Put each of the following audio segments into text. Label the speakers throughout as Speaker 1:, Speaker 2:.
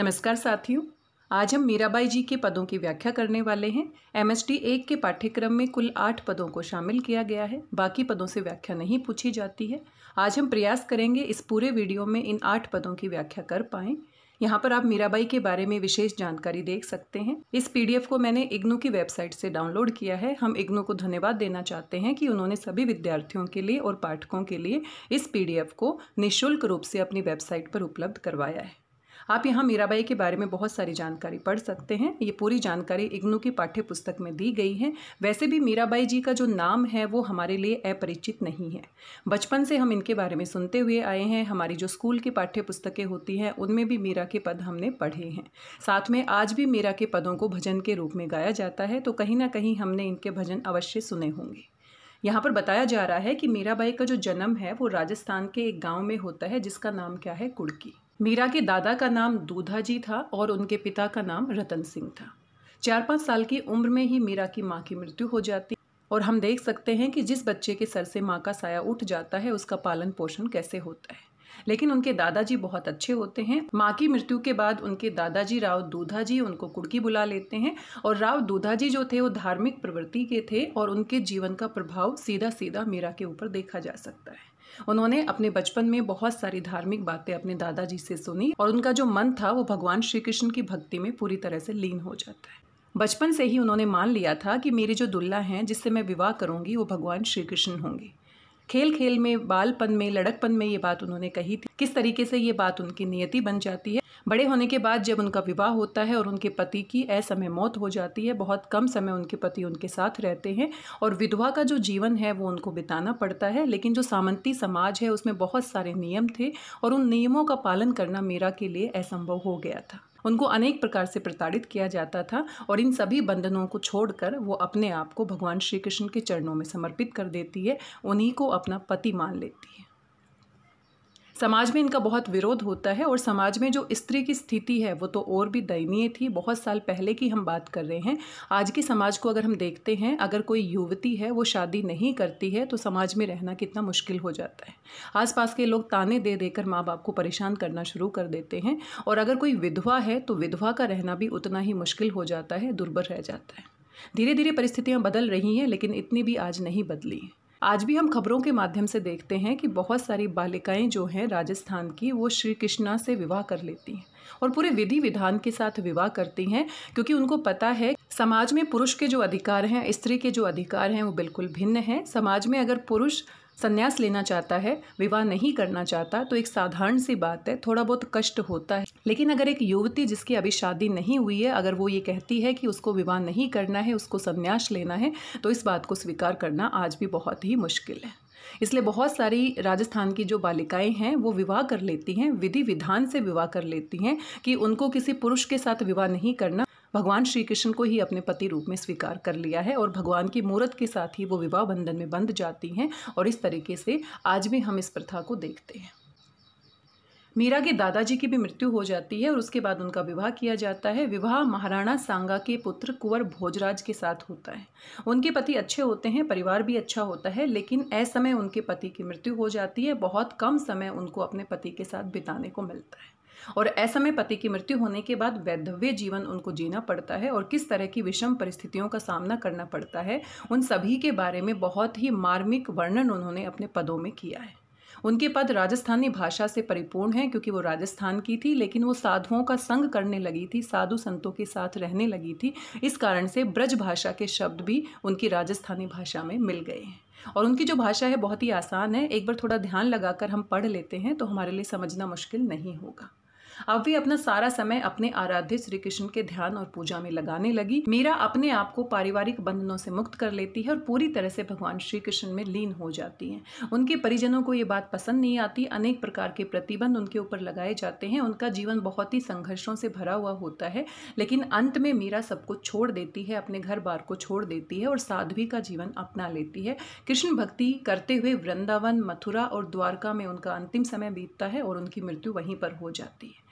Speaker 1: नमस्कार साथियों आज हम मीराबाई जी के पदों की व्याख्या करने वाले हैं एम एस टी एक के पाठ्यक्रम में कुल आठ पदों को शामिल किया गया है बाकी पदों से व्याख्या नहीं पूछी जाती है आज हम प्रयास करेंगे इस पूरे वीडियो में इन आठ पदों की व्याख्या कर पाएँ यहाँ पर आप मीराबाई के बारे में विशेष जानकारी देख सकते हैं इस पीडीएफ को मैंने इग्नू की वेबसाइट से डाउनलोड किया है हम इग्नू को धन्यवाद देना चाहते हैं कि उन्होंने सभी विद्यार्थियों के लिए और पाठकों के लिए इस पीडीएफ को निःशुल्क रूप से अपनी वेबसाइट पर उपलब्ध करवाया है आप यहाँ मीराबाई के बारे में बहुत सारी जानकारी पढ़ सकते हैं ये पूरी जानकारी इग्नू की पाठ्य पुस्तक में दी गई है वैसे भी मीराबाई जी का जो नाम है वो हमारे लिए अपरिचित नहीं है बचपन से हम इनके बारे में सुनते हुए आए हैं हमारी जो स्कूल की पाठ्य पुस्तकें होती हैं उनमें भी मीरा के पद हमने पढ़े हैं साथ में आज भी मीरा के पदों को भजन के रूप में गाया जाता है तो कहीं ना कहीं हमने इनके भजन अवश्य सुने होंगे यहाँ पर बताया जा रहा है कि मीराबाई का जो जन्म है वो राजस्थान के एक गांव में होता है जिसका नाम क्या है कुड़की मीरा के दादा का नाम दूधा जी था और उनके पिता का नाम रतन सिंह था चार पाँच साल की उम्र में ही मीरा की माँ की मृत्यु हो जाती और हम देख सकते हैं कि जिस बच्चे के सर से माँ का साया उठ जाता है उसका पालन पोषण कैसे होता है लेकिन उनके दादाजी बहुत अच्छे होते हैं माँ की मृत्यु के बाद उनके दादाजी राव जी उनको कुड़की बुला लेते हैं और राव दूधा जी जो थे वो धार्मिक प्रवृत्ति के थे और उनके जीवन का प्रभाव सीधा सीधा मीरा के ऊपर देखा जा सकता है उन्होंने अपने बचपन में बहुत सारी धार्मिक बातें अपने दादाजी से सुनी और उनका जो मन था वो भगवान श्री कृष्ण की भक्ति में पूरी तरह से लीन हो जाता है बचपन से ही उन्होंने मान लिया था कि मेरे जो दुल्ला हैं जिससे मैं विवाह करूंगी वो भगवान श्री कृष्ण होंगे खेल खेल में बालपन में लड़कपन में ये बात उन्होंने कही थी किस तरीके से ये बात उनकी नियति बन जाती है बड़े होने के बाद जब उनका विवाह होता है और उनके पति की असमय मौत हो जाती है बहुत कम समय उनके पति उनके साथ रहते हैं और विधवा का जो जीवन है वो उनको बिताना पड़ता है लेकिन जो सामंती समाज है उसमें बहुत सारे नियम थे और उन नियमों का पालन करना मेरा के लिए असंभव हो गया था उनको अनेक प्रकार से प्रताड़ित किया जाता था और इन सभी बंधनों को छोड़कर वो अपने आप को भगवान श्री कृष्ण के चरणों में समर्पित कर देती है उन्हीं को अपना पति मान लेती है समाज में इनका बहुत विरोध होता है और समाज में जो स्त्री की स्थिति है वो तो और भी दयनीय थी बहुत साल पहले की हम बात कर रहे हैं आज के समाज को अगर हम देखते हैं अगर कोई युवती है वो शादी नहीं करती है तो समाज में रहना कितना मुश्किल हो जाता है आसपास के लोग ताने दे देकर माँ बाप को परेशान करना शुरू कर देते हैं और अगर कोई विधवा है तो विधवा का रहना भी उतना ही मुश्किल हो जाता है दुर्बल रह जाता है धीरे धीरे परिस्थितियाँ बदल रही हैं लेकिन इतनी भी आज नहीं बदली आज भी हम खबरों के माध्यम से देखते हैं कि बहुत सारी बालिकाएं जो हैं राजस्थान की वो श्री कृष्णा से विवाह कर लेती हैं और पूरे विधि विधान के साथ विवाह करती हैं क्योंकि उनको पता है समाज में पुरुष के जो अधिकार हैं स्त्री के जो अधिकार हैं वो बिल्कुल भिन्न हैं समाज में अगर पुरुष संन्यास लेना चाहता है विवाह नहीं करना चाहता तो एक साधारण सी बात है थोड़ा बहुत कष्ट होता है लेकिन अगर एक युवती जिसकी अभी शादी नहीं हुई है अगर वो ये कहती है कि उसको विवाह नहीं करना है उसको संन्यास लेना है तो इस बात को स्वीकार करना आज भी बहुत ही मुश्किल है इसलिए बहुत सारी राजस्थान की जो बालिकाएं हैं वो विवाह कर लेती हैं विधि विधान से विवाह कर लेती हैं कि उनको किसी पुरुष के साथ विवाह नहीं करना भगवान श्री कृष्ण को ही अपने पति रूप में स्वीकार कर लिया है और भगवान की मूर्त के साथ ही वो विवाह बंधन में बंध जाती हैं और इस तरीके से आज भी हम इस प्रथा को देखते हैं मीरा के दादाजी की भी मृत्यु हो जाती है और उसके बाद उनका विवाह किया जाता है विवाह महाराणा सांगा के पुत्र कुंवर भोजराज के साथ होता है उनके पति अच्छे होते हैं परिवार भी अच्छा होता है लेकिन ऐसे समय उनके पति की मृत्यु हो जाती है बहुत कम समय उनको अपने पति के साथ बिताने को मिलता है और में पति की मृत्यु होने के बाद वैधव्य जीवन उनको जीना पड़ता है और किस तरह की विषम परिस्थितियों का सामना करना पड़ता है उन सभी के बारे में बहुत ही मार्मिक वर्णन उन्होंने अपने पदों में किया है उनके पद राजस्थानी भाषा से परिपूर्ण हैं क्योंकि वो राजस्थान की थी लेकिन वो साधुओं का संग करने लगी थी साधु संतों के साथ रहने लगी थी इस कारण से ब्रज भाषा के शब्द भी उनकी राजस्थानी भाषा में मिल गए हैं और उनकी जो भाषा है बहुत ही आसान है एक बार थोड़ा ध्यान लगाकर हम पढ़ लेते हैं तो हमारे लिए समझना मुश्किल नहीं होगा अब वे अपना सारा समय अपने आराध्य श्री कृष्ण के ध्यान और पूजा में लगाने लगी मीरा अपने आप को पारिवारिक बंधनों से मुक्त कर लेती है और पूरी तरह से भगवान श्री कृष्ण में लीन हो जाती हैं उनके परिजनों को ये बात पसंद नहीं आती अनेक प्रकार के प्रतिबंध उनके ऊपर लगाए जाते हैं उनका जीवन बहुत ही संघर्षों से भरा हुआ होता है लेकिन अंत में मीरा सब कुछ छोड़ देती है अपने घर बार को छोड़ देती है और साध्वी का जीवन अपना लेती है कृष्ण भक्ति करते हुए वृंदावन मथुरा और द्वारका में उनका अंतिम समय बीतता है और उनकी मृत्यु वहीं पर हो जाती है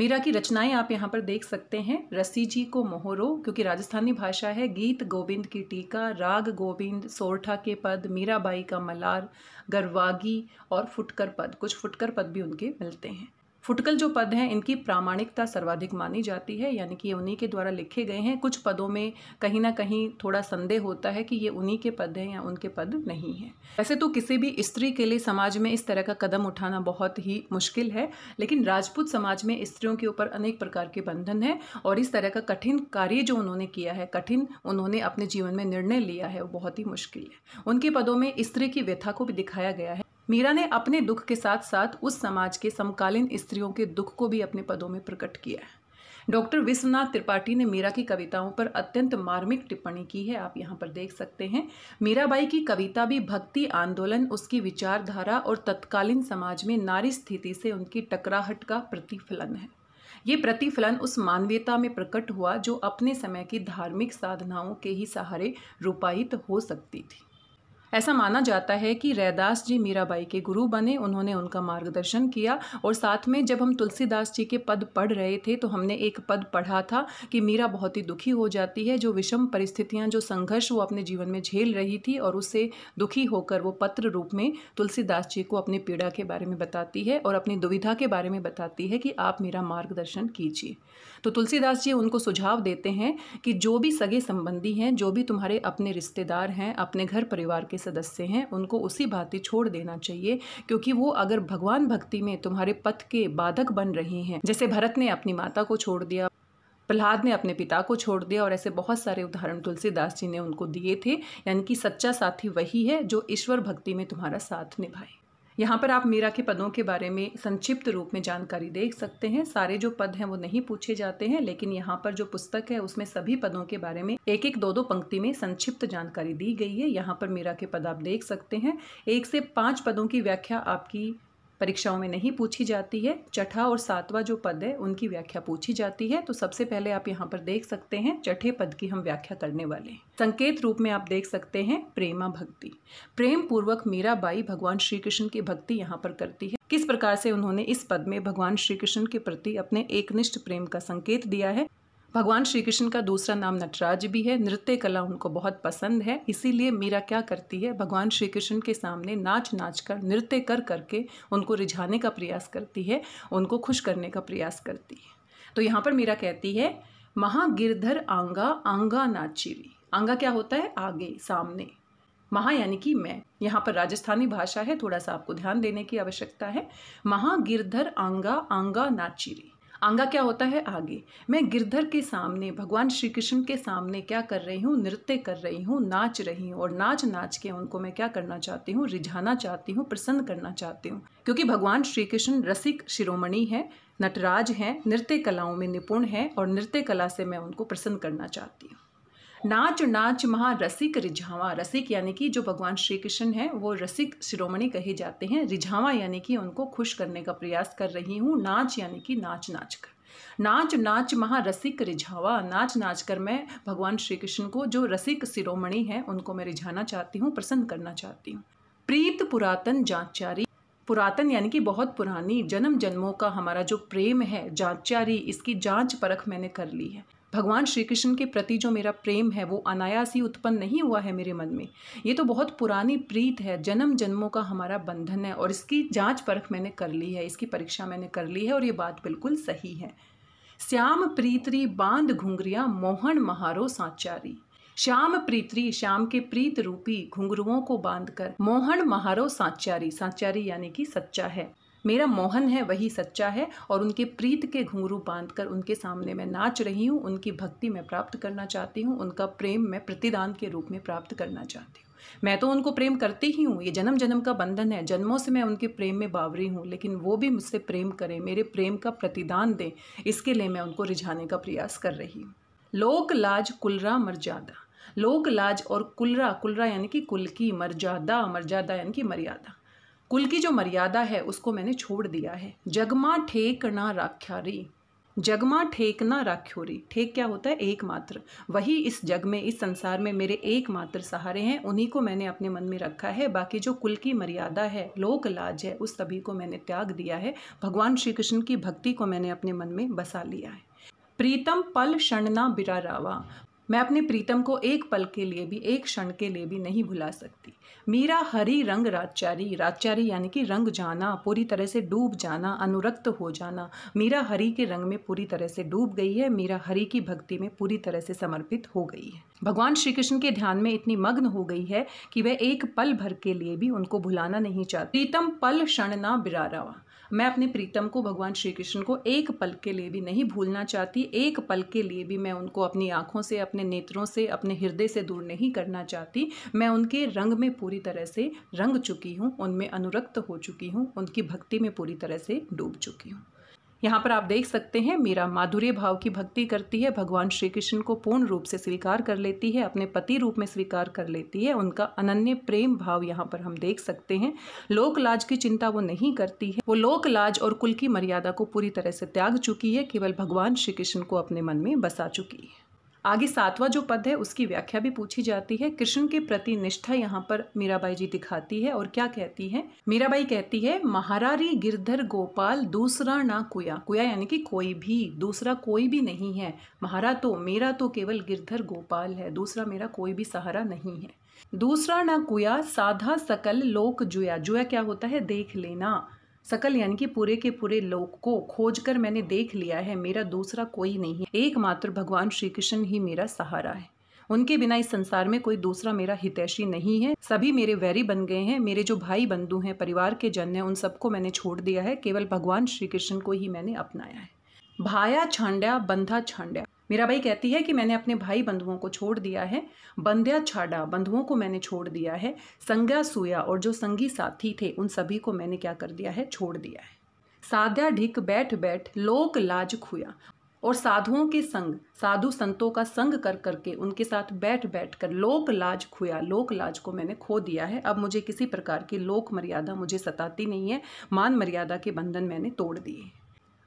Speaker 1: मीरा की रचनाएं आप यहाँ पर देख सकते हैं रसी जी को मोहरो क्योंकि राजस्थानी भाषा है गीत गोविंद की टीका राग गोविंद सोरठा के पद मीराबाई का मलार गरवागी और फुटकर पद कुछ फुटकर पद भी उनके मिलते हैं फुटकल जो पद हैं इनकी प्रामाणिकता सर्वाधिक मानी जाती है यानी कि उन्हीं के द्वारा लिखे गए हैं कुछ पदों में कहीं ना कहीं थोड़ा संदेह होता है कि ये उन्हीं के पद हैं या उनके पद नहीं हैं वैसे तो किसी भी स्त्री के लिए समाज में इस तरह का कदम उठाना बहुत ही मुश्किल है लेकिन राजपूत समाज में स्त्रियों के ऊपर अनेक प्रकार के बंधन हैं और इस तरह का कठिन कार्य जो उन्होंने किया है कठिन उन्होंने अपने जीवन में निर्णय लिया है वो बहुत ही मुश्किल है उनके पदों में स्त्री की व्यथा को भी दिखाया गया है मीरा ने अपने दुख के साथ साथ उस समाज के समकालीन स्त्रियों के दुख को भी अपने पदों में प्रकट किया है डॉक्टर विश्वनाथ त्रिपाठी ने मीरा की कविताओं पर अत्यंत मार्मिक टिप्पणी की है आप यहाँ पर देख सकते हैं मीराबाई की कविता भी भक्ति आंदोलन उसकी विचारधारा और तत्कालीन समाज में नारी स्थिति से उनकी टकराहट का प्रतिफलन है ये प्रतिफलन उस मानवीयता में प्रकट हुआ जो अपने समय की धार्मिक साधनाओं के ही सहारे रूपायित हो सकती थी ऐसा माना जाता है कि रैदास जी मीराबाई के गुरु बने उन्होंने उनका मार्गदर्शन किया और साथ में जब हम तुलसीदास जी के पद पढ़ रहे थे तो हमने एक पद पढ़ा था कि मीरा बहुत ही दुखी हो जाती है जो विषम परिस्थितियाँ जो संघर्ष वो अपने जीवन में झेल रही थी और उससे दुखी होकर वो पत्र रूप में तुलसीदास जी को अपनी पीड़ा के बारे में बताती है और अपनी दुविधा के बारे में बताती है कि आप मेरा मार्गदर्शन कीजिए तो तुलसीदास जी उनको सुझाव देते हैं कि जो भी सगे संबंधी हैं जो भी तुम्हारे अपने रिश्तेदार हैं अपने घर परिवार के सदस्य हैं उनको उसी भांति छोड़ देना चाहिए क्योंकि वो अगर भगवान भक्ति में तुम्हारे पथ के बाधक बन रहे हैं जैसे भरत ने अपनी माता को छोड़ दिया प्रहलाद ने अपने पिता को छोड़ दिया और ऐसे बहुत सारे उदाहरण तुलसीदास जी ने उनको दिए थे यानी कि सच्चा साथी वही है जो ईश्वर भक्ति में तुम्हारा साथ निभाए यहाँ पर आप मीरा के पदों के बारे में संक्षिप्त रूप में जानकारी देख सकते हैं सारे जो पद हैं वो नहीं पूछे जाते हैं लेकिन यहाँ पर जो पुस्तक है उसमें सभी पदों के बारे में एक एक दो दो पंक्ति में संक्षिप्त जानकारी दी गई है यहाँ पर मीरा के पद आप देख सकते हैं एक से पाँच पदों की व्याख्या आपकी परीक्षाओं में नहीं पूछी जाती है चठा और सातवा जो पद है उनकी व्याख्या पूछी जाती है तो सबसे पहले आप यहाँ पर देख सकते हैं चठे पद की हम व्याख्या करने वाले हैं संकेत रूप में आप देख सकते हैं प्रेमा भक्ति प्रेम पूर्वक मीराबाई भगवान श्री कृष्ण की भक्ति यहाँ पर करती है किस प्रकार से उन्होंने इस पद में भगवान श्री कृष्ण के प्रति अपने एकनिष्ठ प्रेम का संकेत दिया है भगवान श्री कृष्ण का दूसरा नाम नटराज भी है नृत्य कला उनको बहुत पसंद है इसीलिए मीरा क्या करती है भगवान श्री कृष्ण के सामने नाच नाच कर नृत्य कर करके उनको रिझाने का प्रयास करती है उनको खुश करने का प्रयास करती है तो यहाँ पर मीरा कहती है महागिरधर आंगा आंगा नाचिरी आंगा क्या होता है आगे सामने महा यानी कि मैं यहाँ पर राजस्थानी भाषा है थोड़ा सा आपको ध्यान देने की आवश्यकता है महागिरधर आंगा आंगा नाचिरी आंगा क्या होता है आगे मैं गिरधर के सामने भगवान श्री कृष्ण के सामने क्या कर रही हूँ नृत्य कर रही हूँ नाच रही हूँ और नाच नाच के उनको मैं क्या करना चाहती हूँ रिझाना चाहती हूँ प्रसन्न करना चाहती हूँ क्योंकि भगवान श्री कृष्ण रसिक शिरोमणि है नटराज हैं नृत्य कलाओं में निपुण हैं और नृत्य कला से मैं उनको प्रसन्न करना चाहती हूँ नाच नाच महा रसिक रिझावा रसिक यानी कि जो भगवान श्री कृष्ण हैं वो रसिक शिरोमणि कहे जाते हैं रिझावा यानी कि उनको खुश करने का प्रयास कर रही हूँ नाच यानी कि नाच नाच कर नाच नाच महा रसिक रिझावा नाच नाच कर मैं भगवान श्री कृष्ण को जो रसिक शिरोमणि हैं उनको मैं रिझाना चाहती हूँ प्रसन्न करना चाहती हूँ प्रीत पुरातन जाचारी पुरातन यानी कि बहुत पुरानी जन्म जन्मों का हमारा जो प्रेम है जाचारी इसकी जांच परख मैंने कर ली है भगवान श्री कृष्ण के प्रति जो मेरा प्रेम है वो अनायास ही उत्पन्न नहीं हुआ है मेरे मन में ये तो बहुत पुरानी प्रीत है जन्म जन्मों का हमारा बंधन है और इसकी जांच परख मैंने कर ली है इसकी परीक्षा मैंने कर ली है और ये बात बिल्कुल सही है श्याम प्रीतरी बांध घुंघरिया मोहन महारो साचारी श्याम प्रीतरी श्याम के प्रीत रूपी घुंघरुओं को बांधकर मोहन महारो साचारी साचारी यानी कि सच्चा है मेरा मोहन है वही सच्चा है और उनके प्रीत के घुंघरू बांधकर उनके सामने मैं नाच रही हूँ उनकी भक्ति मैं प्राप्त करना चाहती हूँ उनका प्रेम मैं प्रतिदान के रूप में प्राप्त करना चाहती हूँ मैं तो उनको प्रेम करती ही हूँ ये जन्म जन्म का बंधन है जन्मों से मैं उनके प्रेम में बावरी हूँ लेकिन वो भी मुझसे प्रेम करें मेरे प्रेम का प्रतिदान दें इसके लिए मैं उनको रिझाने का प्रयास कर रही हूँ लोक लाज कुलरा मर्यादा लोक लाज और कुलरा कुलरा यानी कि कुल की मर्जादा मर्यादा यानी कि मर्यादा कुल की जो मर्यादा है उसको मैंने छोड़ दिया है जगमा ठेक ना राख्यारी जगमा ठेक ना राख्यो री ठेक क्या होता है एकमात्र वही इस जग में इस संसार में मेरे एकमात्र सहारे हैं उन्हीं को मैंने अपने मन में रखा है बाकी जो कुल की मर्यादा है लोक लाज है उस सभी को मैंने त्याग दिया है भगवान श्री कृष्ण की भक्ति को मैंने अपने मन में बसा लिया है प्रीतम पल बिरा रावा मैं अपने प्रीतम को एक पल के लिए भी एक क्षण के लिए भी नहीं भुला सकती मीरा हरी रंग राजचारी राजचारी यानी कि रंग जाना पूरी तरह से डूब जाना अनुरक्त हो जाना मीरा हरी के रंग में पूरी तरह से डूब गई है मीरा हरी की भक्ति में पूरी तरह से समर्पित हो गई है भगवान श्री कृष्ण के ध्यान में इतनी मग्न हो गई है कि वह एक पल भर के लिए भी उनको भुलाना नहीं चाहती प्रीतम पल क्षण ना बिरारावा मैं अपने प्रीतम को भगवान श्री कृष्ण को एक पल के लिए भी नहीं भूलना चाहती एक पल के लिए भी मैं उनको अपनी आँखों से अपने नेत्रों से अपने हृदय से दूर नहीं करना चाहती मैं उनके रंग में पूरी तरह से रंग चुकी हूँ उनमें अनुरक्त हो चुकी हूँ उनकी भक्ति में पूरी तरह से डूब चुकी हूँ यहाँ पर आप देख सकते हैं मीरा माधुर्य भाव की भक्ति करती है भगवान श्री कृष्ण को पूर्ण रूप से स्वीकार कर लेती है अपने पति रूप में स्वीकार कर लेती है उनका अनन्य प्रेम भाव यहाँ पर हम देख सकते हैं लोकलाज की चिंता वो नहीं करती है वो लोक लाज और कुल की मर्यादा को पूरी तरह से त्याग चुकी है केवल भगवान श्री कृष्ण को अपने मन में बसा चुकी है आगे सातवां जो पद है उसकी व्याख्या भी पूछी जाती है कृष्ण के प्रति निष्ठा यहाँ पर मीराबाई जी दिखाती है और क्या कहती है मीराबाई कहती है महारारी गिरधर गोपाल दूसरा ना कुया कुया यानी कि कोई भी दूसरा कोई भी नहीं है महारा तो मेरा तो केवल गिरधर गोपाल है दूसरा मेरा कोई भी सहारा नहीं है दूसरा ना कुया साधा सकल लोक जुया जुया क्या होता है देख लेना सकल यानी कि पूरे के पूरे लोक को खोज कर मैंने देख लिया है मेरा दूसरा कोई नहीं है एकमात्र भगवान श्री कृष्ण ही मेरा सहारा है उनके बिना इस संसार में कोई दूसरा मेरा हितैषी नहीं है सभी मेरे वैरी बन गए हैं मेरे जो भाई बंधु हैं परिवार के जन हैं उन सबको मैंने छोड़ दिया है केवल भगवान श्री कृष्ण को ही मैंने अपनाया है भाया छांड्या बंधा छांड्या मेरा भाई कहती है कि मैंने अपने भाई बंधुओं को छोड़ दिया है बंध्या छाड़ा बंधुओं को मैंने छोड़ दिया है संज्ञा सूया और जो संगी साथी थे उन सभी को मैंने क्या कर दिया है छोड़ दिया है साध्या ढिक बैठ बैठ लोक लाज खुया और साधुओं के संग साधु संतों का संग कर करके उनके साथ बैठ बैठ कर लोक लाज खुया लोक लाज को मैंने खो दिया है अब मुझे किसी प्रकार की लोक मर्यादा मुझे सताती नहीं है मान मर्यादा के बंधन मैंने तोड़ दिए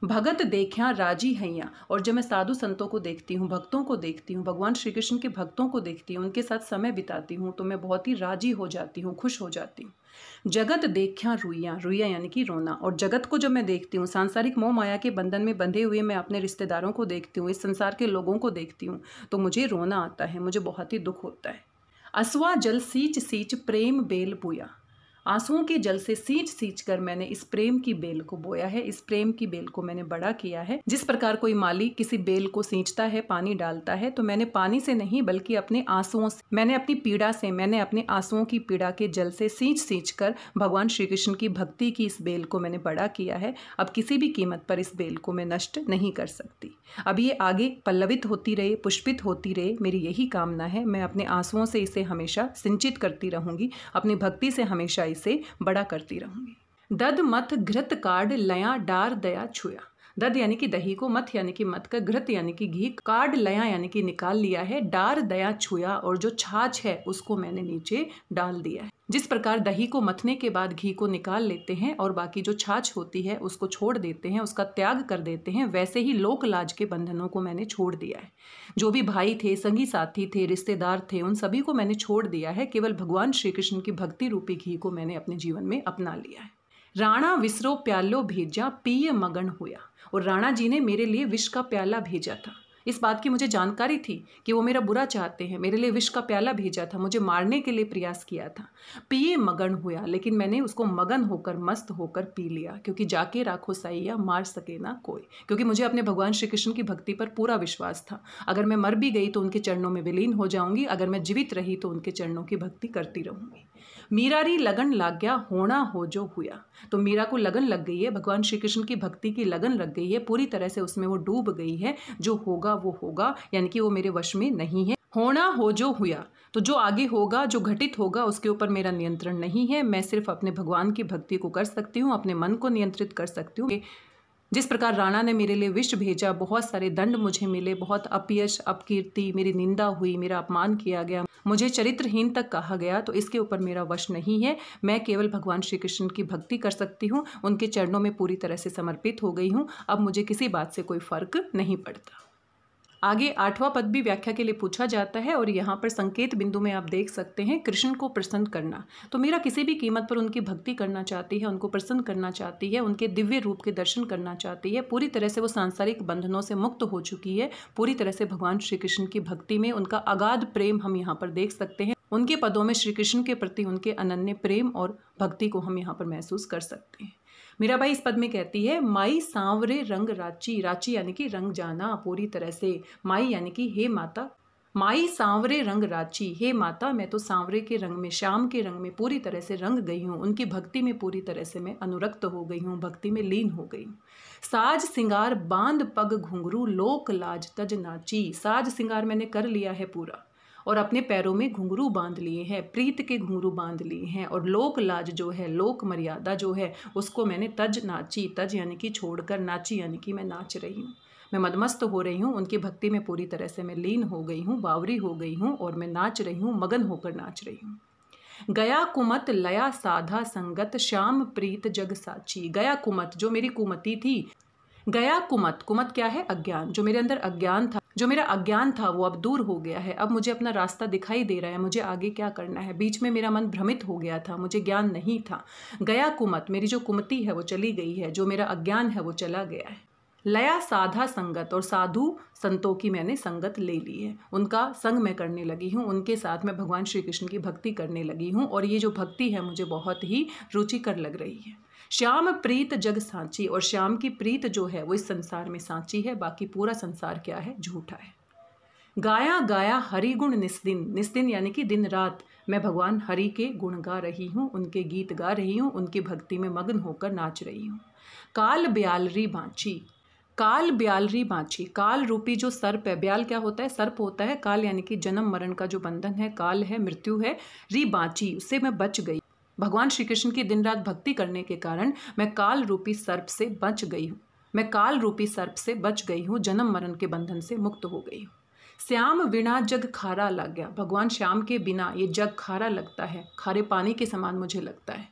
Speaker 1: भगत देख्या राजी हैया और जब मैं साधु संतों को देखती हूँ भक्तों को देखती हूँ भगवान श्री कृष्ण के भक्तों को देखती हूँ उनके साथ समय बिताती हूँ तो मैं बहुत ही राजी हो जाती हूँ खुश हो जाती हूँ जगत देखा रुइया रुइया यानी कि रोना और जगत को जब मैं देखती हूँ सांसारिक मोह माया के बंधन में बंधे हुए मैं अपने रिश्तेदारों को देखती हूँ इस संसार के लोगों को देखती हूँ तो मुझे रोना आता है मुझे बहुत ही दुख होता है असवा जल सींच सींच प्रेम बेल बुया आंसुओं के जल से सींच सींच कर मैंने इस प्रेम की बेल को बोया है इस प्रेम की बेल को मैंने बड़ा किया है जिस प्रकार कोई माली किसी बेल को सींचता है पानी डालता है तो मैंने पानी से नहीं बल्कि अपने आंसुओं से मैंने अपनी पीड़ा से मैंने अपने आंसुओं की पीड़ा के जल से सींच सींच कर भगवान श्री कृष्ण की भक्ति की इस बेल को मैंने बड़ा किया है अब किसी भी कीमत पर इस बेल को मैं नष्ट नहीं कर सकती अब ये आगे पल्लवित होती रहे पुष्पित होती रहे मेरी यही कामना है मैं अपने आंसुओं से इसे हमेशा सिंचित करती रहूंगी अपनी भक्ति से हमेशा से बड़ा करती रहूंगी दद मत घृत कार्ड लया डार दया छुया दद यानी कि दही को मथ यानी कि मत का घृत यानी कि घी काड लया यानी कि निकाल लिया है डार दया छुया और जो छाछ है उसको मैंने नीचे डाल दिया है जिस प्रकार दही को मथने के बाद घी को निकाल लेते हैं और बाकी जो छाछ होती है उसको छोड़ देते हैं उसका त्याग कर देते हैं वैसे ही लोकलाज के बंधनों को मैंने छोड़ दिया है जो भी भाई थे संगी साथी थे रिश्तेदार थे उन सभी को मैंने छोड़ दिया है केवल भगवान श्री कृष्ण की भक्ति रूपी घी को मैंने अपने जीवन में अपना लिया है राणा विसरो प्यालो भेजा पिय मगन हुआ और राणा जी ने मेरे लिए विश्व का प्याला भेजा था इस बात की मुझे जानकारी थी कि वो मेरा बुरा चाहते हैं मेरे लिए विष का प्याला भेजा था मुझे मारने के लिए प्रयास किया था पिए मगन हुआ लेकिन मैंने उसको मगन होकर मस्त होकर पी लिया क्योंकि जाके राखो साइया मार सके ना कोई क्योंकि मुझे अपने भगवान श्री कृष्ण की भक्ति पर पूरा विश्वास था अगर मैं मर भी गई तो उनके चरणों में विलीन हो जाऊंगी अगर मैं जीवित रही तो उनके चरणों की भक्ति करती रहूंगी मीरा री लगन लाग गया होना हो जो हुआ तो मीरा को लगन लग गई है भगवान श्री कृष्ण की भक्ति की लगन लग गई है पूरी तरह से उसमें वो डूब गई है जो होगा वो होगा यानी कि वो मेरे वश में नहीं है होना हो जो हुआ तो जो आगे होगा जो घटित होगा उसके ऊपर मेरा नियंत्रण नहीं है मैं सिर्फ अपने भगवान की भक्ति को कर सकती हूँ अपने मन को नियंत्रित कर सकती हूँ जिस प्रकार राणा ने मेरे लिए विष भेजा बहुत सारे दंड मुझे मिले बहुत अपयश अपकीर्ति मेरी निंदा हुई मेरा अपमान किया गया मुझे चरित्रहीन तक कहा गया तो इसके ऊपर मेरा वश नहीं है मैं केवल भगवान श्री कृष्ण की भक्ति कर सकती हूँ उनके चरणों में पूरी तरह से समर्पित हो गई हूँ अब मुझे किसी बात से कोई फर्क नहीं पड़ता आगे आठवां पद भी व्याख्या के लिए पूछा जाता है और यहाँ पर संकेत बिंदु में आप देख सकते हैं कृष्ण को प्रसन्न करना तो मीरा किसी भी कीमत पर उनकी भक्ति करना चाहती है उनको प्रसन्न करना चाहती है उनके दिव्य रूप के दर्शन करना चाहती है पूरी तरह से वो सांसारिक बंधनों से मुक्त हो चुकी है पूरी तरह से भगवान श्री कृष्ण की भक्ति में उनका अगाध प्रेम हम यहाँ पर देख सकते हैं उनके पदों में श्री कृष्ण के प्रति उनके अनन्य प्रेम और भक्ति को हम यहाँ पर महसूस कर सकते हैं मीराबाई इस पद में कहती है माई सांवरे रंग राची राची यानी कि रंग जाना पूरी तरह से माई यानी कि हे माता माई सांवरे रंग राची हे माता मैं तो सांवरे के रंग में श्याम के रंग में पूरी तरह से रंग गई हूँ उनकी भक्ति में पूरी तरह से मैं अनुरक्त हो गई हूँ भक्ति में लीन हो गई हूँ साज सिंगार बांध पग घुंघरू लोक लाज तज नाची साज सिंगार मैंने कर लिया है पूरा और अपने पैरों में घुंघरू बांध लिए हैं प्रीत के घुंघरू बांध लिए हैं और लोक लाज जो है लोक मर्यादा जो है उसको मैंने तज नाची तज यानी कि छोड़कर नाची यानी कि मैं नाच रही हूँ मैं मदमस्त हो रही हूँ उनकी भक्ति में पूरी तरह से मैं लीन हो गई हूँ बावरी हो गई हूँ और मैं नाच रही हूँ मगन होकर नाच रही हूँ गया कुमत लया साधा संगत श्याम प्रीत जग साची गया कुमत जो मेरी कुमति थी गया कुमत कुमत क्या है अज्ञान जो मेरे अंदर अज्ञान था जो मेरा अज्ञान था वो अब दूर हो गया है अब मुझे अपना रास्ता दिखाई दे रहा है मुझे आगे क्या करना है बीच में मेरा मन भ्रमित हो गया था मुझे ज्ञान नहीं था गया कुमत मेरी जो कुमती है वो चली गई है जो मेरा अज्ञान है वो चला गया है लया साधा संगत और साधु संतों की मैंने संगत ले ली है उनका संग मैं करने लगी हूँ उनके साथ मैं भगवान श्री कृष्ण की भक्ति करने लगी हूँ और ये जो भक्ति है मुझे बहुत ही रुचिकर लग रही है श्याम प्रीत जग सांची और श्याम की प्रीत जो है वो इस संसार में सांची है बाकी पूरा संसार क्या है झूठा है गाया गाया हरि गुण निस्दिन निस्दिन यानी कि दिन रात मैं भगवान हरि के गुण गा रही हूँ उनके गीत गा रही हूँ उनकी भक्ति में मग्न होकर नाच रही हूँ काल ब्यालरी बाँची काल ब्यालरी बाँची काल रूपी जो सर्प है ब्याल क्या होता है सर्प होता है काल यानी कि जन्म मरण का जो बंधन है काल है मृत्यु है री बाँची उससे मैं बच गई भगवान श्री कृष्ण की दिन रात भक्ति करने के कारण मैं काल रूपी सर्प से बच गई हूँ मैं काल रूपी सर्प से बच गई हूँ जन्म मरण के बंधन से मुक्त हो गई हूँ श्याम बिना जग खारा लग गया भगवान श्याम के बिना ये जग खारा लगता है खारे पानी के समान मुझे लगता है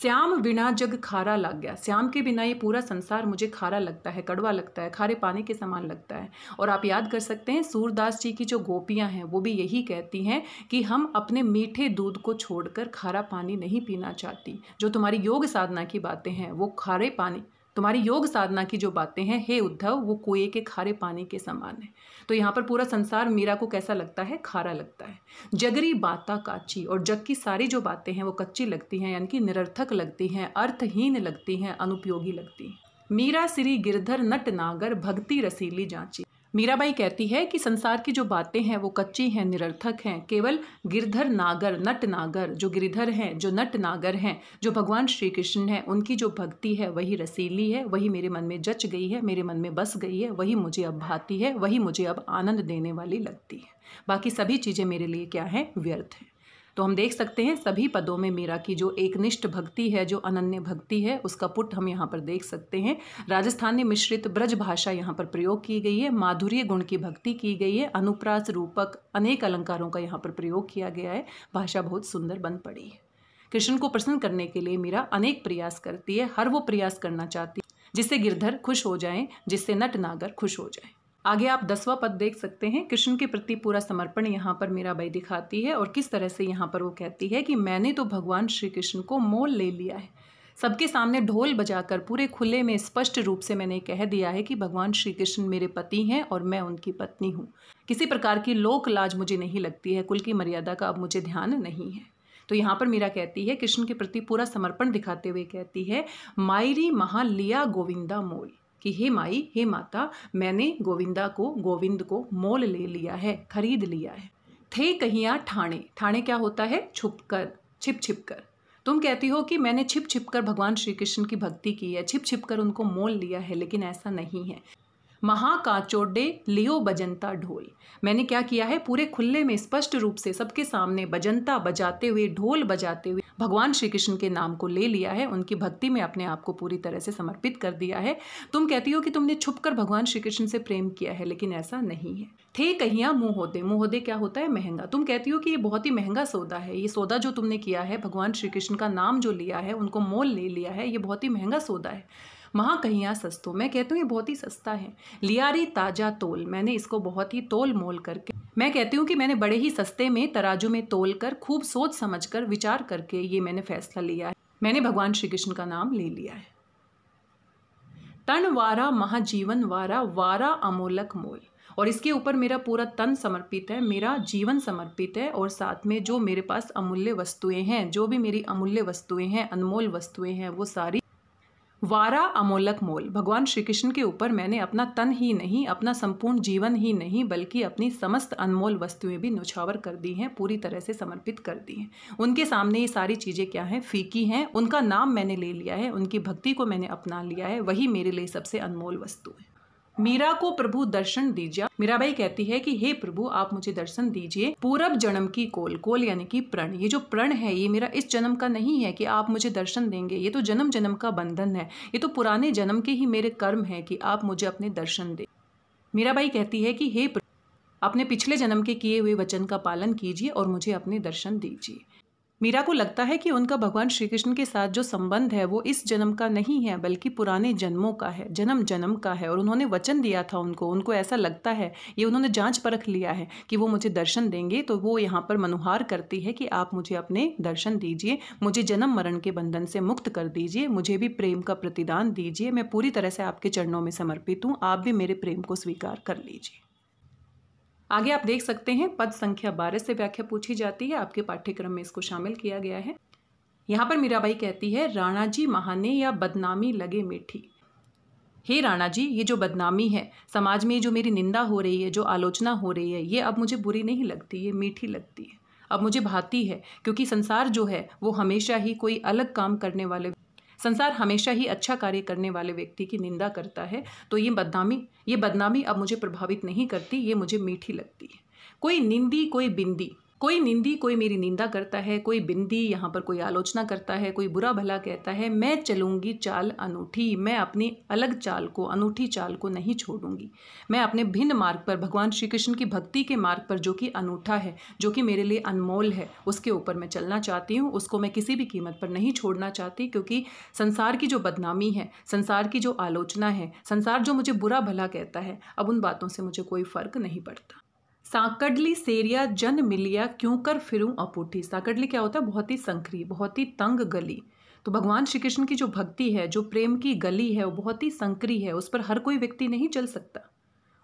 Speaker 1: श्याम बिना जग खारा लग गया श्याम के बिना ये पूरा संसार मुझे खारा लगता है कड़वा लगता है खारे पानी के समान लगता है और आप याद कर सकते हैं सूरदास जी की जो गोपियाँ हैं वो भी यही कहती हैं कि हम अपने मीठे दूध को छोड़कर खारा पानी नहीं पीना चाहती जो तुम्हारी योग साधना की बातें हैं वो खारे पानी तुम्हारी योग साधना की जो बातें हैं हे उद्धव वो कुएं के खारे पानी के समान है तो यहाँ पर पूरा संसार मीरा को कैसा लगता है खारा लगता है जगरी बाता काची और जग की सारी जो बातें हैं वो कच्ची लगती हैं यानी कि निरर्थक लगती हैं अर्थहीन लगती हैं अनुपयोगी लगती हैं मीरा श्री गिरधर नट नागर भक्ति रसीली जांची मीराबाई कहती है कि संसार की जो बातें हैं वो कच्ची हैं निरर्थक हैं केवल गिरधर नागर नट नागर जो गिरधर हैं जो नट नागर हैं जो भगवान श्री कृष्ण हैं उनकी जो भक्ति है वही रसीली है वही मेरे मन में जच गई है मेरे मन में बस गई है वही मुझे अब भाती है वही मुझे अब आनंद देने वाली लगती है बाकी सभी चीज़ें मेरे लिए क्या हैं व्यर्थ हैं तो हम देख सकते हैं सभी पदों में मीरा की जो एकनिष्ठ भक्ति है जो अनन्य भक्ति है उसका पुट हम यहाँ पर देख सकते हैं राजस्थानी मिश्रित ब्रज भाषा यहाँ पर प्रयोग की गई है माधुर्य गुण की भक्ति की गई है अनुप्रास रूपक अनेक अलंकारों का यहाँ पर प्रयोग किया गया है भाषा बहुत सुंदर बन पड़ी है कृष्ण को प्रसन्न करने के लिए मीरा अनेक प्रयास करती है हर वो प्रयास करना चाहती है जिससे गिरधर खुश हो जाए जिससे नट नागर खुश हो जाए आगे आप दसवां पद देख सकते हैं कृष्ण के प्रति पूरा समर्पण यहाँ पर मीराबाई दिखाती है और किस तरह से यहाँ पर वो कहती है कि मैंने तो भगवान श्री कृष्ण को मोल ले लिया है सबके सामने ढोल बजाकर पूरे खुले में स्पष्ट रूप से मैंने कह दिया है कि भगवान श्री कृष्ण मेरे पति हैं और मैं उनकी पत्नी हूँ किसी प्रकार की लोक लाज मुझे नहीं लगती है कुल की मर्यादा का अब मुझे ध्यान नहीं है तो यहाँ पर मीरा कहती है कृष्ण के प्रति पूरा समर्पण दिखाते हुए कहती है मायरी महालिया गोविंदा मोल कि हे माई हे माता मैंने गोविंदा को गोविंद को मोल ले लिया है खरीद लिया है थे कहिया ठाणे ठाणे क्या होता है छुप कर छिप छिप कर तुम कहती हो कि मैंने छिप छिप कर भगवान श्री कृष्ण की भक्ति की है छिप छिप कर उनको मोल लिया है लेकिन ऐसा नहीं है महा काचोडे लियो बजंता ढोल मैंने क्या किया है पूरे खुले में स्पष्ट रूप से सबके सामने बजंता बजाते हुए ढोल बजाते हुए भगवान श्री कृष्ण के नाम को ले लिया है उनकी भक्ति में अपने आप को पूरी तरह से समर्पित कर दिया है तुम कहती हो कि तुमने छुप कर भगवान श्री कृष्ण से प्रेम किया है लेकिन ऐसा नहीं है थे कहिया मुँहोदे मुँहोदे क्या होता है महंगा तुम कहती हो कि ये बहुत ही महंगा सौदा है ये सौदा जो तुमने किया है भगवान श्री कृष्ण का नाम जो लिया है उनको मोल ले लिया है ये बहुत ही महंगा सौदा है वहाँ कहीं यहाँ सस्तों मैं कहती हूँ ये बहुत ही सस्ता है लियारी ताज़ा तोल मैंने इसको बहुत ही तोल मोल करके मैं कहती हूँ कि मैंने बड़े ही सस्ते में तराजू में तोल कर खूब सोच समझ कर विचार करके ये मैंने फैसला लिया है मैंने भगवान श्री कृष्ण का नाम ले लिया है तन वारा महाजीवन वारा वारा अमोलक मोल और इसके ऊपर मेरा पूरा तन समर्पित है मेरा जीवन समर्पित है और साथ में जो मेरे पास अमूल्य वस्तुएं हैं जो भी मेरी अमूल्य वस्तुएं हैं अनमोल वस्तुएं हैं वो सारी वारा अमोलक मोल भगवान श्री कृष्ण के ऊपर मैंने अपना तन ही नहीं अपना संपूर्ण जीवन ही नहीं बल्कि अपनी समस्त अनमोल वस्तुएं भी नुछावर कर दी हैं पूरी तरह से समर्पित कर दी हैं उनके सामने ये सारी चीज़ें क्या हैं फीकी हैं उनका नाम मैंने ले लिया है उनकी भक्ति को मैंने अपना लिया है वही मेरे लिए सबसे अनमोल वस्तु है मीरा को प्रभु दर्शन दीजिए मीराबाई कहती है कि हे प्रभु आप मुझे दर्शन दीजिए पूरब जन्म की कोल कोल यानी कि प्रण ये जो प्रण है ये मेरा इस जन्म का नहीं है कि आप मुझे दर्शन देंगे ये तो जन्म जन्म का बंधन है ये तो पुराने जन्म के ही मेरे कर्म है कि आप मुझे अपने दर्शन दें मीराबाई कहती है कि हे प्रभु अपने पिछले जन्म के किए हुए वचन का पालन कीजिए और मुझे अपने दर्शन दीजिए मीरा को लगता है कि उनका भगवान श्री कृष्ण के साथ जो संबंध है वो इस जन्म का नहीं है बल्कि पुराने जन्मों का है जन्म जन्म का है और उन्होंने वचन दिया था उनको उनको ऐसा लगता है ये उन्होंने जांच परख लिया है कि वो मुझे दर्शन देंगे तो वो यहाँ पर मनुहार करती है कि आप मुझे अपने दर्शन दीजिए मुझे जन्म मरण के बंधन से मुक्त कर दीजिए मुझे भी प्रेम का प्रतिदान दीजिए मैं पूरी तरह से आपके चरणों में समर्पित हूँ आप भी मेरे प्रेम को स्वीकार कर लीजिए आगे आप देख सकते हैं पद संख्या बारह से व्याख्या पूछी जाती है आपके पाठ्यक्रम में इसको शामिल किया गया है यहाँ पर मीराबाई कहती है राणा जी महाने या बदनामी लगे मीठी हे राणा जी ये जो बदनामी है समाज में जो मेरी निंदा हो रही है जो आलोचना हो रही है ये अब मुझे बुरी नहीं लगती ये मीठी लगती है अब मुझे भाती है क्योंकि संसार जो है वो हमेशा ही कोई अलग काम करने वाले संसार हमेशा ही अच्छा कार्य करने वाले व्यक्ति की निंदा करता है तो ये बदनामी ये बदनामी अब मुझे प्रभावित नहीं करती ये मुझे मीठी लगती है कोई निंदी कोई बिंदी कोई निंदी कोई मेरी निंदा करता है कोई बिंदी यहाँ पर कोई आलोचना करता है कोई बुरा भला कहता है मैं चलूँगी चाल अनूठी मैं अपनी अलग चाल को अनूठी चाल को नहीं छोड़ूंगी मैं अपने भिन्न मार्ग पर भगवान श्री कृष्ण की भक्ति के मार्ग पर जो कि अनूठा है जो कि मेरे लिए अनमोल है उसके ऊपर मैं चलना चाहती हूँ उसको मैं किसी भी कीमत पर नहीं छोड़ना चाहती क्योंकि संसार की जो बदनामी है संसार की जो आलोचना है संसार जो मुझे बुरा भला कहता है अब उन बातों से मुझे कोई फ़र्क नहीं पड़ता साकडली सेरिया जन मिलिया क्यों कर फिरूं अपूठी साकडली क्या होता है बहुत ही संखरी बहुत ही तंग गली तो भगवान श्री कृष्ण की जो भक्ति है जो प्रेम की गली है वो बहुत ही संकरी है उस पर हर कोई व्यक्ति नहीं चल सकता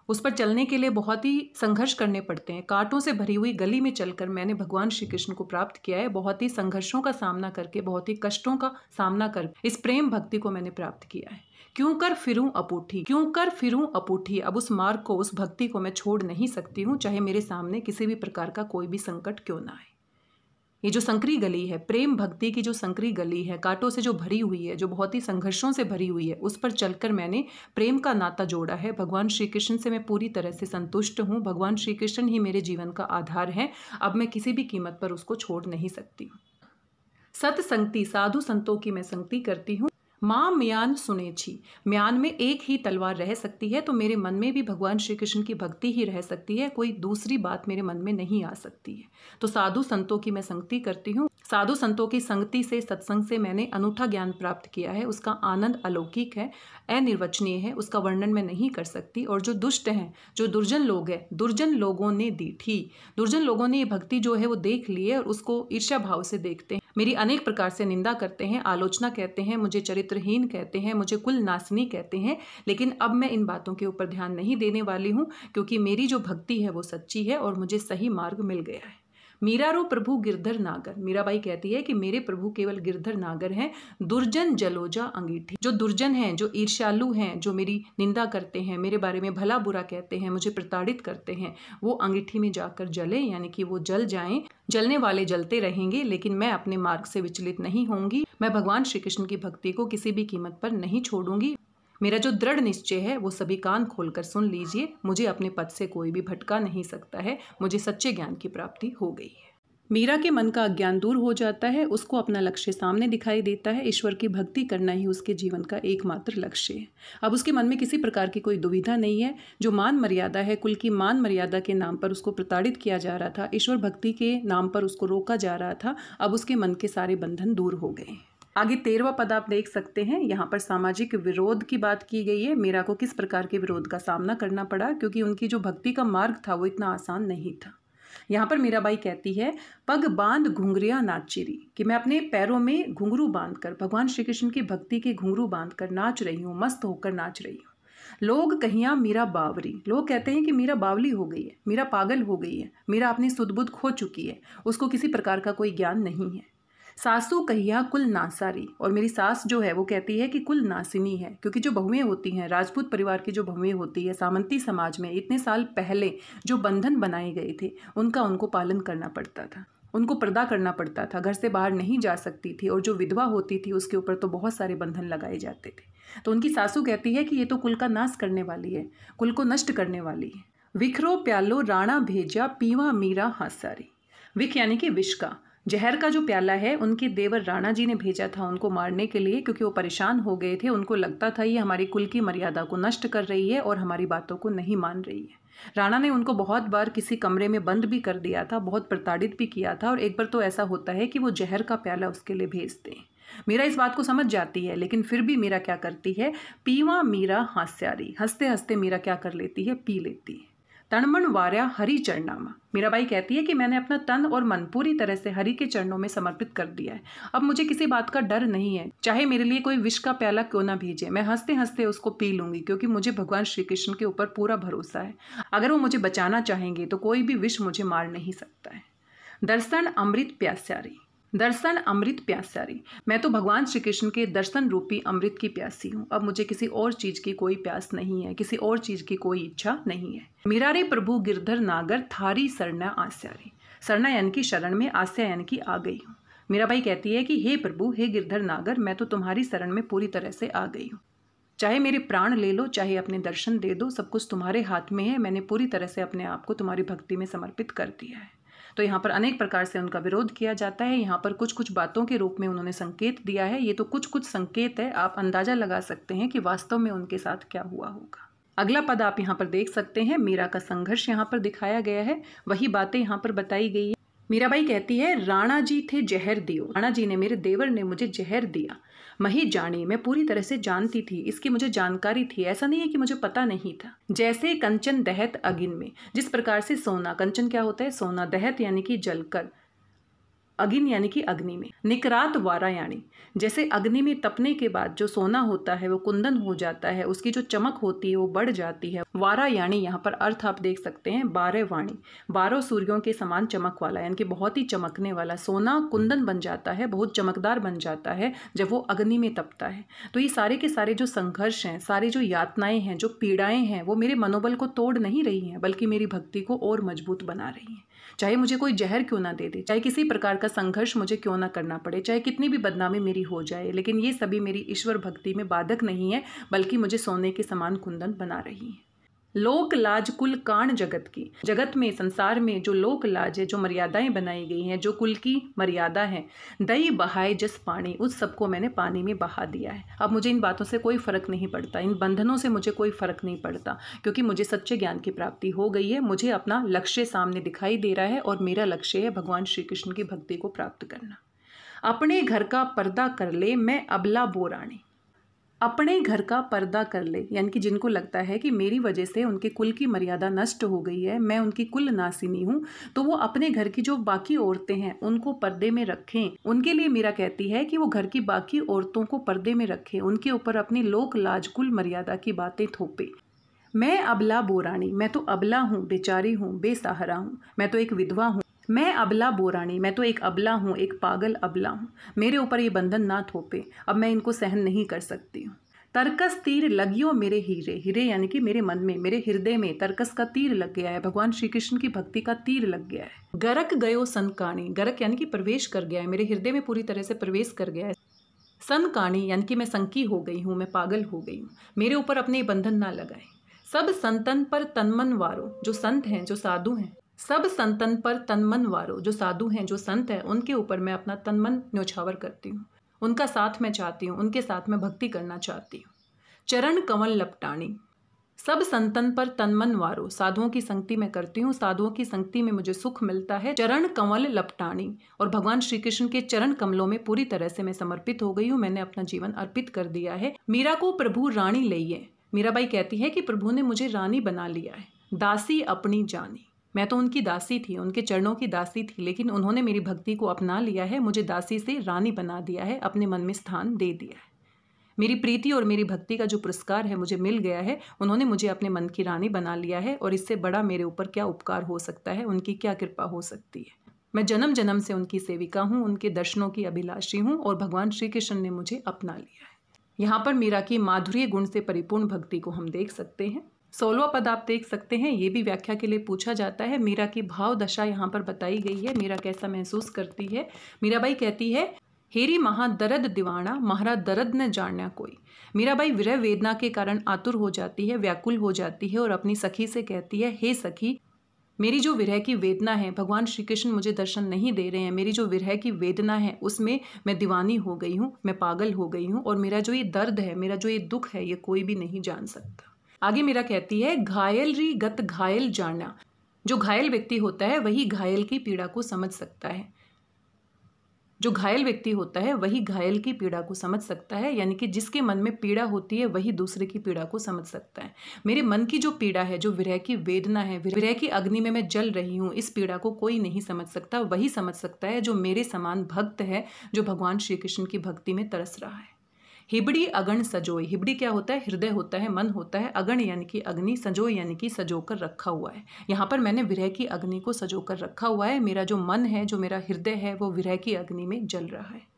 Speaker 1: उस पर चलने के लिए बहुत ही संघर्ष करने पड़ते हैं कांटों से भरी हुई गली में चलकर मैंने भगवान श्री कृष्ण को प्राप्त किया है बहुत ही संघर्षों का सामना करके बहुत ही कष्टों का सामना कर इस प्रेम भक्ति को मैंने प्राप्त किया है क्यों कर फिरूं अपूठी क्यों कर फिरूं अपूठी अब उस मार्ग को उस भक्ति को मैं छोड़ नहीं सकती हूँ चाहे मेरे सामने किसी भी प्रकार का कोई भी संकट क्यों ना आए ये जो संकरी गली है प्रेम भक्ति की जो संकरी गली है कांटों से जो भरी हुई है जो बहुत ही संघर्षों से भरी हुई है उस पर चलकर मैंने प्रेम का नाता जोड़ा है भगवान श्री कृष्ण से मैं पूरी तरह से संतुष्ट हूँ भगवान श्री कृष्ण ही मेरे जीवन का आधार है अब मैं किसी भी कीमत पर उसको छोड़ नहीं सकती सतसंगति साधु संतों की मैं संगति करती हूँ माँ म्यान सुने छी म्यान में एक ही तलवार रह सकती है तो मेरे मन में भी भगवान श्री कृष्ण की भक्ति ही रह सकती है कोई दूसरी बात मेरे मन में नहीं आ सकती है तो साधु संतों की मैं संगति करती हूँ साधु संतों की संगति से सत्संग से मैंने अनूठा ज्ञान प्राप्त किया है उसका आनंद अलौकिक है अनिर्वचनीय है उसका वर्णन मैं नहीं कर सकती और जो दुष्ट हैं जो दुर्जन लोग हैं दुर्जन लोगों ने दी थी दुर्जन लोगों ने ये भक्ति जो है वो देख ली है और उसको ईर्ष्या भाव से देखते हैं मेरी अनेक प्रकार से निंदा करते हैं आलोचना कहते हैं मुझे चरित्रहीन कहते हैं मुझे कुल नासनी कहते हैं लेकिन अब मैं इन बातों के ऊपर ध्यान नहीं देने वाली हूँ क्योंकि मेरी जो भक्ति है वो सच्ची है और मुझे सही मार्ग मिल गया है मीरा रो प्रभु गिरधर नागर मीराबाई कहती है कि मेरे प्रभु केवल गिरधर नागर हैं दुर्जन जलोजा अंगीठी जो दुर्जन हैं जो ईर्ष्यालु हैं जो मेरी निंदा करते हैं मेरे बारे में भला बुरा कहते हैं मुझे प्रताड़ित करते हैं वो अंगीठी में जाकर जले यानी कि वो जल जाएं जलने वाले जलते रहेंगे लेकिन मैं अपने मार्ग से विचलित नहीं होंगी मैं भगवान श्री कृष्ण की भक्ति को किसी भी कीमत पर नहीं छोड़ूंगी मेरा जो दृढ़ निश्चय है वो सभी कान खोलकर सुन लीजिए मुझे अपने पद से कोई भी भटका नहीं सकता है मुझे सच्चे ज्ञान की प्राप्ति हो गई है मीरा के मन का अज्ञान दूर हो जाता है उसको अपना लक्ष्य सामने दिखाई देता है ईश्वर की भक्ति करना ही उसके जीवन का एकमात्र लक्ष्य है अब उसके मन में किसी प्रकार की कोई दुविधा नहीं है जो मान मर्यादा है कुल की मान मर्यादा के नाम पर उसको प्रताड़ित किया जा रहा था ईश्वर भक्ति के नाम पर उसको रोका जा रहा था अब उसके मन के सारे बंधन दूर हो गए हैं आगे तेरवा पद आप देख सकते हैं यहाँ पर सामाजिक विरोध की बात की गई है मीरा को किस प्रकार के विरोध का सामना करना पड़ा क्योंकि उनकी जो भक्ति का मार्ग था वो इतना आसान नहीं था यहाँ पर मीराबाई कहती है पग बांध घुंघरिया नाचिरी कि मैं अपने पैरों में घुंघरू बांध कर भगवान श्री कृष्ण की भक्ति के घुंघरू बांध कर नाच रही हूँ मस्त होकर नाच रही हूँ लोग कहिया मीरा बावरी लोग कहते हैं कि मीरा बावली हो गई है मीरा पागल हो गई है मीरा अपनी सुदबुद खो चुकी है उसको किसी प्रकार का कोई ज्ञान नहीं है सासू कहिया कुल नासारी और मेरी सास जो है वो कहती है कि कुल नासिनी है क्योंकि जो बहुएं होती हैं राजपूत परिवार की जो बहुएं होती है सामंती समाज में इतने साल पहले जो बंधन बनाए गए थे उनका उनको पालन करना पड़ता था उनको पर्दा करना पड़ता था घर से बाहर नहीं जा सकती थी और जो विधवा होती थी उसके ऊपर तो बहुत सारे बंधन लगाए जाते थे तो उनकी सासू कहती है कि ये तो कुल का नाश करने वाली है कुल को नष्ट करने वाली है विखरो प्यालो राणा भेजा पीवा मीरा हासारी विख यानी कि विष का जहर का जो प्याला है उनके देवर राणा जी ने भेजा था उनको मारने के लिए क्योंकि वो परेशान हो गए थे उनको लगता था ये हमारी कुल की मर्यादा को नष्ट कर रही है और हमारी बातों को नहीं मान रही है राणा ने उनको बहुत बार किसी कमरे में बंद भी कर दिया था बहुत प्रताड़ित भी किया था और एक बार तो ऐसा होता है कि वो जहर का प्याला उसके लिए भेजते हैं मीरा इस बात को समझ जाती है लेकिन फिर भी मीरा क्या करती है पीवा मीरा हास्यारी हंसते हंसते मीरा क्या कर लेती है पी लेती है तणमण वार्या हरि चरणामा बाई कहती है कि मैंने अपना तन और मन पूरी तरह से हरि के चरणों में समर्पित कर दिया है अब मुझे किसी बात का डर नहीं है चाहे मेरे लिए कोई विष का प्याला क्यों ना भेजे मैं हंसते हंसते उसको पी लूंगी क्योंकि मुझे भगवान श्री कृष्ण के ऊपर पूरा भरोसा है अगर वो मुझे बचाना चाहेंगे तो कोई भी विष मुझे मार नहीं सकता है दर्शन अमृत प्यास्यारी दर्शन अमृत प्यासारी मैं तो भगवान श्री कृष्ण के दर्शन रूपी अमृत की प्यासी हूँ अब मुझे किसी और चीज़ की कोई प्यास नहीं है किसी और चीज़ की कोई इच्छा नहीं है मिरारे प्रभु गिरधर नागर थारी सरना आस्यारी सरना यान की शरण में आस्या यान की आ गई हूँ मीरा भाई कहती है कि हे प्रभु हे गिरधर नागर मैं तो तुम्हारी शरण में पूरी तरह से आ गई हूँ चाहे मेरे प्राण ले लो चाहे अपने दर्शन दे दो सब कुछ तुम्हारे हाथ में है मैंने पूरी तरह से अपने आप को तुम्हारी भक्ति में समर्पित कर दिया है तो यहाँ पर अनेक प्रकार से उनका विरोध किया जाता है यहाँ पर कुछ कुछ बातों के रूप में उन्होंने संकेत दिया है ये तो कुछ कुछ संकेत है आप अंदाज़ा लगा सकते हैं कि वास्तव में उनके साथ क्या हुआ होगा अगला पद आप यहाँ पर देख सकते हैं मीरा का संघर्ष यहाँ पर दिखाया गया है वही बातें यहाँ पर बताई गई है मीराबाई कहती है राणा जी थे जहर दियो राणा जी ने मेरे देवर ने मुझे जहर दिया जानी मैं पूरी तरह से जानती थी इसकी मुझे जानकारी थी ऐसा नहीं है कि मुझे पता नहीं था जैसे कंचन दहत अगिन में जिस प्रकार से सोना कंचन क्या होता है सोना दहत यानी कि जलकर अगिन यानी कि अग्नि में निकरात वारायाणी जैसे अग्नि में तपने के बाद जो सोना होता है वो कुंदन हो जाता है उसकी जो चमक होती है वो बढ़ जाती है वारायाणी यहाँ पर अर्थ आप देख सकते हैं बारह वाणी बारह सूर्यों के समान चमक वाला यानी कि बहुत ही चमकने वाला सोना कुंदन बन जाता है बहुत चमकदार बन जाता है जब वो अग्नि में तपता है तो ये सारे के सारे जो संघर्ष हैं सारी जो यातनाएं हैं जो पीड़ाएं हैं वो मेरे मनोबल को तोड़ नहीं रही हैं बल्कि मेरी भक्ति को और मजबूत बना रही हैं चाहे मुझे कोई जहर क्यों ना दे दे चाहे किसी प्रकार का संघर्ष मुझे क्यों ना करना पड़े चाहे कितनी भी बदनामी मेरी हो जाए लेकिन ये सभी मेरी ईश्वर भक्ति में बाधक नहीं है बल्कि मुझे सोने के समान कुंदन बना रही हैं लोक लाज कुल काण जगत की जगत में संसार में जो लोक लाज है जो मर्यादाएं बनाई गई हैं जो कुल की मर्यादा है दई बहाए जिस पानी उस सबको मैंने पानी में बहा दिया है अब मुझे इन बातों से कोई फ़र्क नहीं पड़ता इन बंधनों से मुझे कोई फ़र्क नहीं पड़ता क्योंकि मुझे सच्चे ज्ञान की प्राप्ति हो गई है मुझे अपना लक्ष्य सामने दिखाई दे रहा है और मेरा लक्ष्य है भगवान श्री कृष्ण की भक्ति को प्राप्त करना अपने घर का पर्दा कर ले मैं अबला बोराणी अपने घर का पर्दा कर ले यानी कि जिनको लगता है कि मेरी वजह से उनके कुल की मर्यादा नष्ट हो गई है मैं उनकी कुल नासिनी हूँ तो वो अपने घर की जो बाकी औरतें हैं उनको पर्दे में रखें उनके लिए मीरा कहती है कि वो घर की बाकी औरतों को पर्दे में रखें उनके ऊपर अपनी लोक लाज कुल मर्यादा की बातें थोपे मैं अबला बोराणी मैं तो अबला हूँ बेचारी हूँ बेसहारा हूँ मैं तो एक विधवा हूँ मैं अबला बोरानी मैं तो एक अबला हूँ एक पागल अबला हूँ मेरे ऊपर ये बंधन ना थोपे अब मैं इनको सहन नहीं कर सकती हूँ तर्कस तीर लगियो मेरे हीरे हीरे यानी कि मेरे मन में मेरे हृदय में तर्कस का तीर लग गया है भगवान श्री कृष्ण की भक्ति का तीर लग गया है गरक गयो संकाणी गरक यानी कि प्रवेश कर गया है मेरे हृदय में पूरी तरह से प्रवेश कर गया है संकाणी यानी कि मैं संकी हो गई हूँ मैं पागल हो गई हूँ मेरे ऊपर अपने बंधन ना लगाए सब संतन पर तनमन वारो जो संत हैं जो साधु हैं सब संतन पर तनमन वारो जो साधु हैं जो संत हैं उनके ऊपर मैं अपना तनमन न्योछावर करती हूँ उनका साथ मैं चाहती हूँ उनके साथ मैं भक्ति करना चाहती हूँ चरण कमल लपटाणी सब संतन पर तनमन वारो साधुओं की संगति में करती हूँ साधुओं की संगति में मुझे सुख मिलता है चरण कंवल लपटानी और भगवान श्री कृष्ण के चरण कमलों में पूरी तरह से मैं समर्पित हो गई हूँ मैंने अपना जीवन अर्पित कर दिया है मीरा को प्रभु रानी लइए मीराबाई कहती है कि प्रभु ने मुझे रानी बना लिया है दासी अपनी जानी मैं तो उनकी दासी थी उनके चरणों की दासी थी लेकिन उन्होंने मेरी भक्ति को अपना लिया है मुझे दासी से रानी बना दिया है अपने मन में स्थान दे दिया है मेरी प्रीति और मेरी भक्ति का जो पुरस्कार है मुझे मिल गया है उन्होंने मुझे अपने मन की रानी बना लिया है और इससे बड़ा मेरे ऊपर क्या उपकार हो सकता है उनकी क्या कृपा हो सकती है मैं जन्म जन्म से उनकी सेविका हूँ उनके दर्शनों की अभिलाषी हूँ और भगवान श्री कृष्ण ने मुझे अपना लिया है यहाँ पर मीरा की माधुर्य गुण से परिपूर्ण भक्ति को हम देख सकते हैं सोलवा पद आप देख सकते हैं ये भी व्याख्या के लिए पूछा जाता है मीरा की भाव दशा यहाँ पर बताई गई है मीरा कैसा महसूस करती है मीराबाई कहती है हेरी महा दर्द दीवाणा महारा दर्द न जानना कोई मीराबाई विरह वेदना के कारण आतुर हो जाती है व्याकुल हो जाती है और अपनी सखी से कहती है हे सखी मेरी जो विरह की वेदना है भगवान श्री कृष्ण मुझे दर्शन नहीं दे रहे हैं मेरी जो विरह की वेदना है उसमें मैं दीवानी हो गई हूँ मैं पागल हो गई हूँ और मेरा जो ये दर्द है मेरा जो ये दुख है ये कोई भी नहीं जान सकता आगे मेरा कहती है घायल री गत घायल जाना जो घायल व्यक्ति होता है वही घायल की पीड़ा को समझ सकता है जो घायल व्यक्ति होता है वही घायल की पीड़ा को समझ सकता है यानी कि जिसके मन में पीड़ा होती है वही दूसरे की पीड़ा को समझ सकता है मेरे मन की जो पीड़ा है जो विरह की वेदना है विरह की अग्नि में मैं जल रही हूँ इस पीड़ा को कोई नहीं समझ सकता वही समझ सकता है जो मेरे समान भक्त है जो भगवान श्री कृष्ण की भक्ति में तरस रहा है हिबड़ी अगण सजोई हिबड़ी क्या होता है हृदय होता है मन होता है अगण यानी कि अग्नि सजोई यानी कि सजो कर रखा हुआ है यहाँ पर मैंने विरह की अग्नि को सजो कर रखा हुआ है मेरा जो मन है जो मेरा हृदय है वो विरह की अग्नि में जल रहा है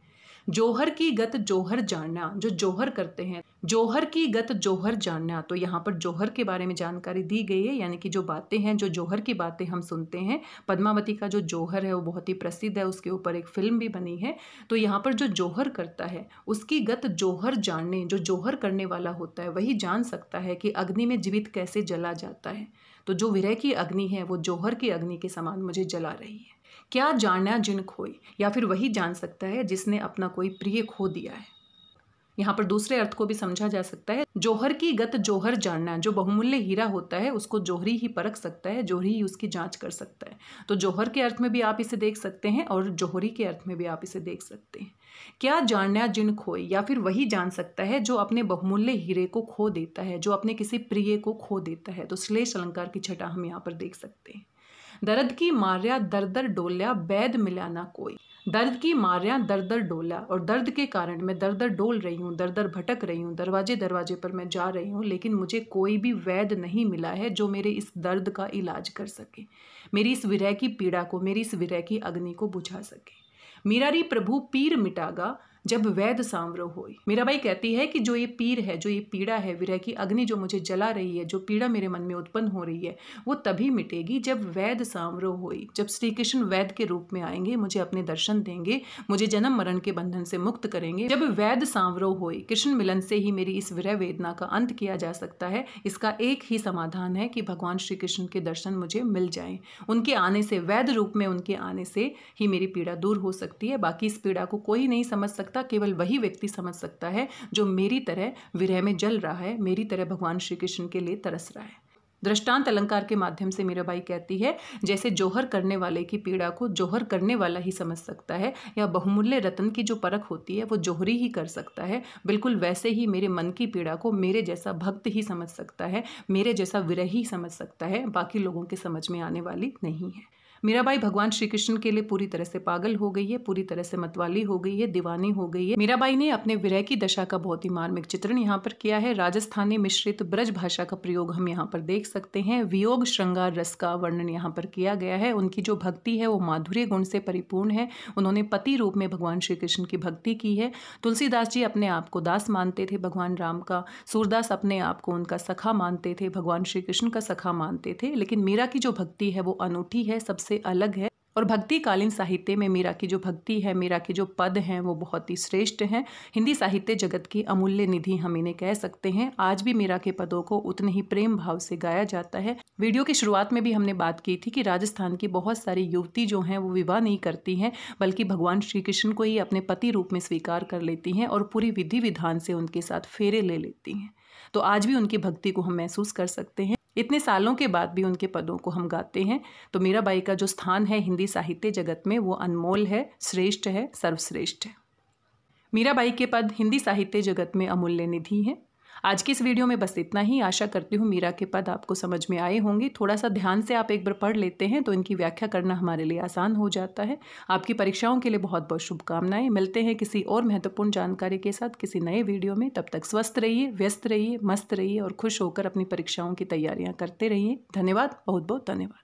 Speaker 1: जोहर की गत जोहर जानना जो जोहर करते हैं जोहर की गत जोहर जानना तो यहाँ पर जोहर के बारे में जानकारी दी गई है यानी कि जो बातें हैं जो जोहर की बातें हम सुनते हैं पद्मावती का जो जोहर है वो बहुत ही प्रसिद्ध है उसके ऊपर एक फिल्म भी बनी है तो यहाँ पर जो जोहर करता है उसकी गत जोहर जानने जो जोहर करने वाला होता है वही जान सकता है कि अग्नि में जीवित कैसे जला जाता है तो जो विरह की अग्नि है वो जौहर की अग्नि के समान मुझे जला रही है क्या जानना जिन खोई या फिर वही जान सकता है जिसने अपना कोई प्रिय खो दिया है यहाँ पर दूसरे अर्थ को भी समझा जा सकता है जोहर की गत जोहर जानना जो बहुमूल्य हीरा होता है उसको जोहरी ही परख सकता है जोहरी ही उसकी जांच कर सकता है तो जोहर के अर्थ में भी आप इसे देख सकते हैं और जोहरी के अर्थ में भी आप इसे देख सकते हैं क्या जानना जिन खोए या फिर वही जान सकता है जो अपने बहुमूल्य हीरे को खो देता है जो अपने किसी प्रिय को खो देता है तो श्लेष अलंकार की छटा हम यहाँ पर देख सकते हैं दर्द की मार्या दर दर डोल्या बैद मिलाना कोई दर्द की मारियाँ दर दर डोला और दर्द के कारण मैं दर दर डोल रही हूँ दर दर भटक रही हूँ दरवाजे दरवाजे पर मैं जा रही हूँ लेकिन मुझे कोई भी वैद नहीं मिला है जो मेरे इस दर्द का इलाज कर सके मेरी इस विरह की पीड़ा को मेरी इस विरह की अग्नि को बुझा सके मीरारी प्रभु पीर मिटागा जब वैद सांवरो हो मेरा भाई कहती है कि जो ये पीर है जो ये पीड़ा है विरह की अग्नि जो मुझे जला रही है जो पीड़ा मेरे मन में उत्पन्न हो रही है वो तभी मिटेगी जब वैद सांवरो हो जब श्री कृष्ण वैद के रूप में आएंगे मुझे अपने दर्शन देंगे मुझे जन्म मरण के बंधन से मुक्त करेंगे जब वैद सांवरो हो कृष्ण मिलन से ही मेरी इस विरह वेदना का अंत किया जा सकता है इसका एक ही समाधान है कि भगवान श्री कृष्ण के दर्शन मुझे मिल जाए उनके आने से वैध रूप में उनके आने से ही मेरी पीड़ा दूर हो सकती है बाकी इस पीड़ा को कोई नहीं समझ सकता सकता केवल वही व्यक्ति समझ सकता है जो मेरी तरह विरह में जल रहा है मेरी तरह भगवान श्री कृष्ण के लिए तरस रहा है दृष्टांत अलंकार के माध्यम से मीराबाई कहती है जैसे जोहर करने वाले की पीड़ा को जोहर करने वाला ही समझ सकता है या बहुमूल्य रतन की जो परख होती है वो जोहरी ही कर सकता है बिल्कुल वैसे ही मेरे मन की पीड़ा को मेरे जैसा भक्त ही समझ सकता है मेरे जैसा विरही समझ सकता है बाकी लोगों के समझ में आने वाली नहीं है मीराबाई भगवान श्री कृष्ण के लिए पूरी तरह से पागल हो गई है पूरी तरह से मतवाली हो गई है दीवानी हो गई है मीराबाई ने अपने विरह की दशा का बहुत ही मार्मिक चित्रण यहाँ पर किया है राजस्थानी मिश्रित ब्रज भाषा का प्रयोग हम यहाँ पर देख सकते हैं वियोग श्रृंगार रस का वर्णन यहाँ पर किया गया है उनकी जो भक्ति है वो माधुर्य गुण से परिपूर्ण है उन्होंने पति रूप में भगवान श्री कृष्ण की भक्ति की है तुलसीदास जी अपने आप को दास मानते थे भगवान राम का सूरदास अपने आप को उनका सखा मानते थे भगवान श्री कृष्ण का सखा मानते थे लेकिन मीरा की जो भक्ति है वो अनूठी है सबसे से अलग है और भक्तिकालीन साहित्य में मीरा की जो भक्ति है मीरा के जो पद हैं वो बहुत ही श्रेष्ठ हैं हिंदी साहित्य जगत की अमूल्य निधि हम इन्हें कह सकते हैं आज भी मीरा के पदों को उतने ही प्रेम भाव से गाया जाता है वीडियो की शुरुआत में भी हमने बात की थी कि राजस्थान की बहुत सारी युवती जो हैं वो विवाह नहीं करती हैं बल्कि भगवान श्री कृष्ण को ही अपने पति रूप में स्वीकार कर लेती हैं और पूरी विधि विधान से उनके साथ फेरे ले लेती हैं तो आज भी उनकी भक्ति को हम महसूस कर सकते हैं इतने सालों के बाद भी उनके पदों को हम गाते हैं तो मीरा बाई का जो स्थान है हिंदी साहित्य जगत में वो अनमोल है श्रेष्ठ है सर्वश्रेष्ठ है मीरा बाई के पद हिंदी साहित्य जगत में अमूल्य निधि हैं आज की इस वीडियो में बस इतना ही आशा करती हूँ मीरा के पद आपको समझ में आए होंगे थोड़ा सा ध्यान से आप एक बार पढ़ लेते हैं तो इनकी व्याख्या करना हमारे लिए आसान हो जाता है आपकी परीक्षाओं के लिए बहुत बहुत शुभकामनाएं मिलते हैं किसी और महत्वपूर्ण जानकारी के साथ किसी नए वीडियो में तब तक स्वस्थ रहिए व्यस्त रहिए मस्त रहिए और खुश होकर अपनी परीक्षाओं की तैयारियाँ करते रहिए धन्यवाद बहुत बहुत धन्यवाद